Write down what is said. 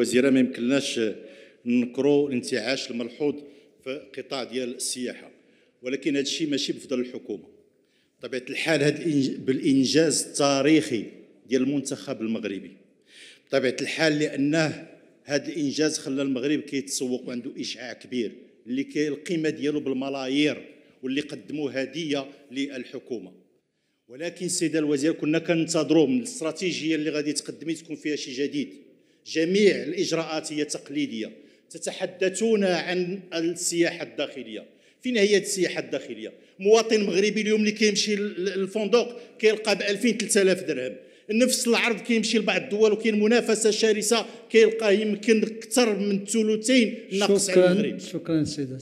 الوزيره ما يمكنناش ننكروا الانتعاش الملحوظ في قطاع ديال السياحه ولكن هذا الشيء ماشي بفضل الحكومه بطبيعه الحال هذا بالانجاز التاريخي ديال المنتخب المغربي بطبيعه الحال لانه هذا الانجاز خلى المغرب كيتسوق وعنده اشعاع كبير اللي القيمه ديالو بالملايير واللي قدموا هديه للحكومه ولكن السيده الوزير كنا كننتظروا من الاستراتيجيه اللي غادي تقدمي تكون فيها شيء جديد جميع الإجراءات هي تقليدية تتحدثون عن السياحة الداخلية فين هي السياحه الداخليه مواطن مغربي اليوم اللي كيمشي للفندق كيلقى ب 2000 3000 درهم نفس العرض كيمشي لبعض الدول وكاين منافسه شرسه كيلقاه يمكن اكثر من ثلثين ناقص على المغرب شكرا سيدي